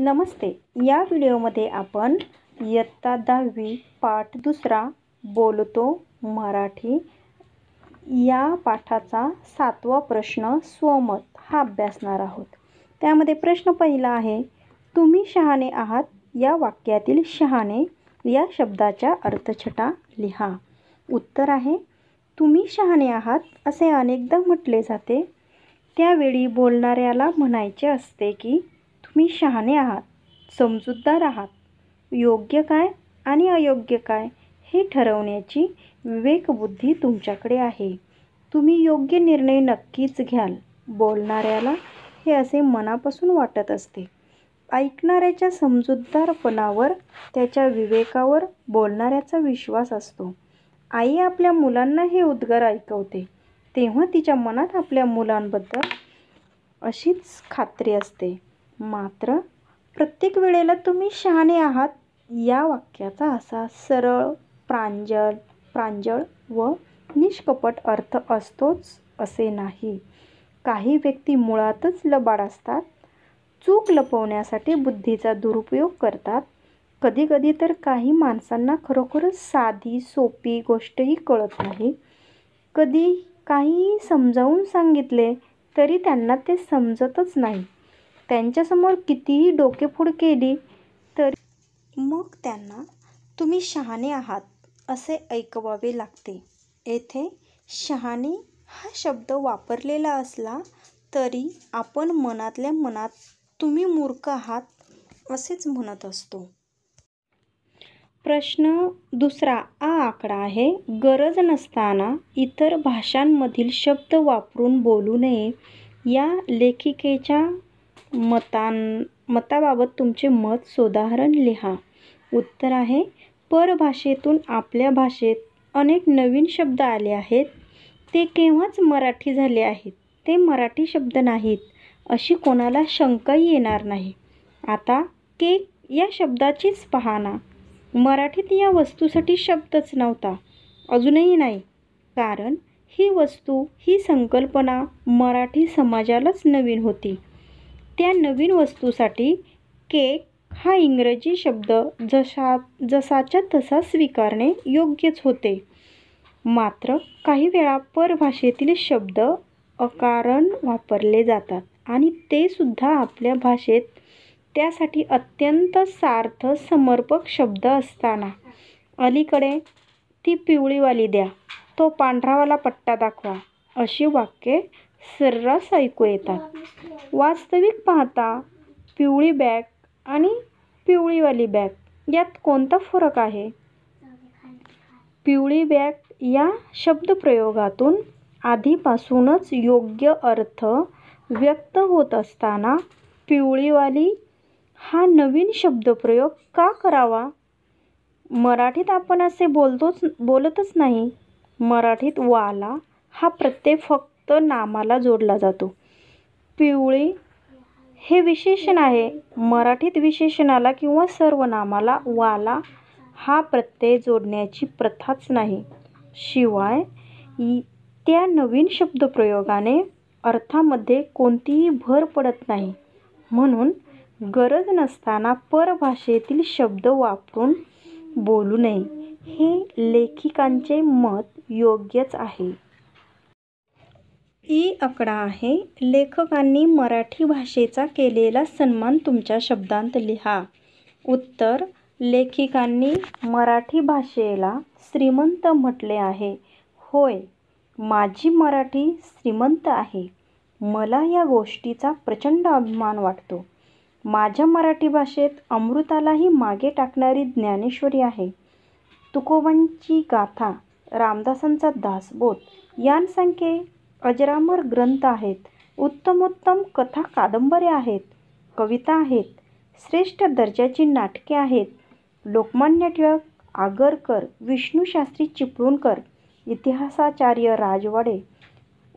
नमस्ते या व्हिडिओमध्ये आपण इयत्ता दहावी पाठ दुसरा बोलतो मराठी या पाठाचा सातवा प्रश्न स्वमत हा अभ्यासणार आहोत त्यामध्ये प्रश्न पहिला आहे तुम्ही शहाणे आहात या वाक्यातील शहाणे या शब्दाच्या अर्थछटा लिहा उत्तर आहे तुम्ही शहाणे आहात असे अनेकदा म्हटले जाते त्यावेळी बोलणाऱ्याला म्हणायचे असते की तुम्ही शहाणे आहात समजूतदार आहात योग्य काय आणि अयोग्य काय हे ठरवण्याची विवेकबुद्धी तुमच्याकडे आहे तुम्ही योग्य निर्णय नक्कीच घ्याल बोलणाऱ्याला हे असे मनापासून वाटत असते ऐकणाऱ्याच्या समजूतदारपणावर त्याच्या विवेकावर बोलणाऱ्याचा विश्वास असतो आई आपल्या मुलांना हे उद्गार ऐकवते तेव्हा तिच्या मनात आपल्या मुलांबद्दल अशीच खात्री असते मात्र प्रत्येक वेळेला तुम्ही शहाणे आहात या वाक्याचा असा सरळ प्रांजळ प्रांजळ व निष्कपट अर्थ असतोच असे नाही काही व्यक्ती मुळातच लबाड असतात चूक लपवण्यासाठी बुद्धीचा दुरुपयोग करतात कधीकधी तर काही माणसांना खरोखरच साधी सोपी गोष्टही कळत नाही कधी काही समजावून सांगितले तरी त्यांना ते समजतच नाही त्यांच्यासमोर कितीही डोकेफोड केली तरी मग त्यांना तुम्ही शहाणे आहात असे ऐकवावे लागते येथे शहाणे हा शब्द वापरलेला असला तरी आपण मनातल्या मनात तुम्ही मूर्ख आहात असेच म्हणत असतो प्रश्न दुसरा हा आकडा आहे गरज नसताना इतर भाषांमधील शब्द वापरून बोलू नये या लेखिकेच्या मतां मताबाबत तुमचे मत सोदाहरण लिहा उत्तर आहे परभाषेतून आपल्या भाषेत अनेक नवीन शब्द आले आहेत ते केव्हाच मराठी झाले आहेत ते मराठी शब्द नाहीत अशी कोणाला शंकाही येणार नाही आता केक या शब्दाचीच पाहाना मराठीत या वस्तूसाठी शब्दच नव्हता अजूनही नाही कारण ही वस्तू ही संकल्पना मराठी समाजालाच नवीन होती त्या नवीन वस्तूसाठी केक हा इंग्रजी शब्द जशा जसाच्या तसा स्वीकारणे योग्यच होते मात्र काही वेळा परभाषेतील शब्द अकारण वापरले जातात आणि ते सुद्धा आपल्या भाषेत त्यासाठी अत्यंत सार्थ समर्पक शब्द असताना अलीकडे ती पिवळीवाली द्या तो पांढरावाला पट्टा दाखवा अशी वाक्ये सर्रास ऐकू येतात वास्तविक पाहता पिवळी बॅग आणि पिवळीवाली बॅग यात कोणता फरक आहे पिवळी बॅग या शब्दप्रयोगातून आधीपासूनच योग्य अर्थ व्यक्त होत असताना पिवळीवाली हा नवीन शब्दप्रयोग का करावा मराठीत आपण असे बोलतोच बोलतच नाही मराठीत वाला हा प्रत्यय फक्त फक्त नामाला जोडला जातो पिवळी हे विशेषण आहे मराठीत विशेषणाला किंवा सर्वनामाला वाला हा प्रत्यय जोडण्याची प्रथाच नाही शिवाय त्या नवीन शब्दप्रयोगाने अर्थामध्ये कोणतीही भर पडत नाही म्हणून गरज नसताना परभाषेतील शब्द वापरून बोलू नये हे लेखिकांचे मत योग्यच आहे ई आकडा आहे लेखकांनी मराठी भाषेचा केलेला सन्मान तुमच्या शब्दांत लिहा उत्तर लेखिकांनी मराठी भाषेला श्रीमंत म्हटले आहे होय माझी मराठी श्रीमंत आहे मला या गोष्टीचा प्रचंड अभिमान वाटतो माझ्या मराठी भाषेत अमृतालाही मागे टाकणारी ज्ञानेश्वरी आहे तुकोबांची गाथा रामदासांचा दासबोध यांसारखे अजरामर ग्रंथ आहेत उत्तमोत्तम कथा कादंबऱ्या आहेत कविता आहेत श्रेष्ठ दर्जाची नाटके आहेत लोकमान्य टिळक आगरकर विष्णूशास्त्री चिपळूणकर इतिहासाचार्य राजवाडे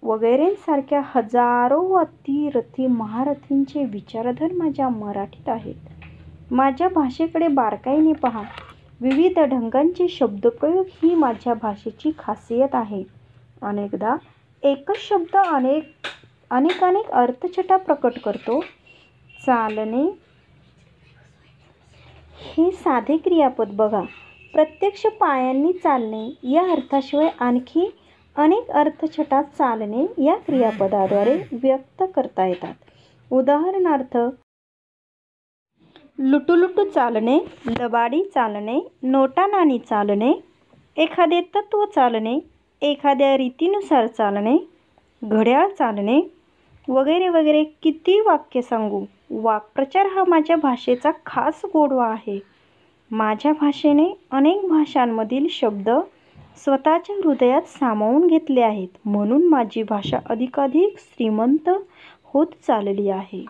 वगैरेंसारख्या हजारो अतिरथी महारथींचे विचारधर माझ्या मराठीत आहेत माझ्या भाषेकडे बारकाईने पहा विविध ढंगांचे शब्दप्रयोग ही माझ्या भाषेची खासियत आहे अनेकदा एकच शब्द अनेक अनेकानेक अर्थछटा प्रकट करतो चालणे हे साधे क्रियापद बघा प्रत्यक्ष पायांनी चालणे या अर्थाशिवाय आणखी अनेक अर्थछटा चालणे या क्रियापदाद्वारे व्यक्त करता येतात उदाहरणार्थ लुटुलुटू चालणे लबाडी चालणे नोटानानी चालणे एखादे तत्व चालणे एखाद्या रीतीनुसार चालणे घड्याळ चालणे वगैरे वगैरे किती वाक्य सांगू वाक्प्रचार हा माझ्या भाषेचा खास गोडवा आहे माझ्या भाषेने अनेक भाषांमधील शब्द स्वतःच्या हृदयात सामावून घेतले आहेत म्हणून माझी भाषा अधिकाधिक श्रीमंत होत चालली आहे